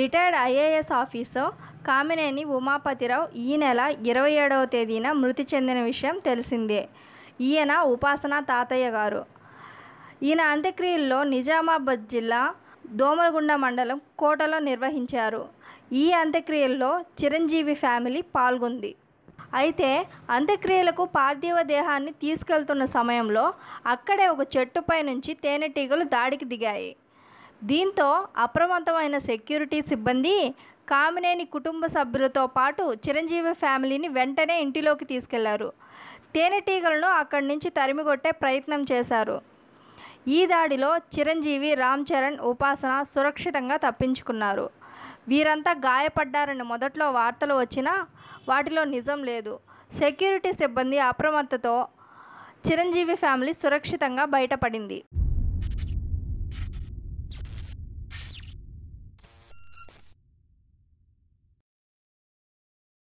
retired IAS officer Kamineni Umapathirao ఈ నెల ఇరవై ఏడవ తేదీన మృతి చెందిన విషయం తెలిసిందే ఈయన ఉపాసన తాతయ్య గారు ఈయన అంత్యక్రియల్లో నిజామాబాద్ జిల్లా దోమలగుండ మండలం కోటలో నిర్వహించారు ఈ అంత్యక్రియల్లో చిరంజీవి ఫ్యామిలీ పాల్గొంది అయితే అంత్యక్రియలకు పార్థివ దేహాన్ని తీసుకెళ్తున్న సమయంలో అక్కడే ఒక చెట్టుపై నుంచి తేనెటీగలు దాడికి దిగాయి దీంతో అప్రమత్తమైన సెక్యూరిటీ సిబ్బంది కామినేని కుటుంబ సభ్యులతో పాటు చిరంజీవి ఫ్యామిలీని వెంటనే ఇంటిలోకి తీసుకెళ్లారు తేనెటీగలను అక్కడి నుంచి తరిమిగొట్టే ప్రయత్నం చేశారు ఈ దాడిలో చిరంజీవి రామ్ చరణ్ ఉపాసన సురక్షితంగా తప్పించుకున్నారు వీరంతా గాయపడ్డారని మొదట్లో వార్తలు వచ్చినా వాటిలో నిజం లేదు సెక్యూరిటీ సిబ్బంది అప్రమత్తతో చిరంజీవి ఫ్యామిలీ సురక్షితంగా బయటపడింది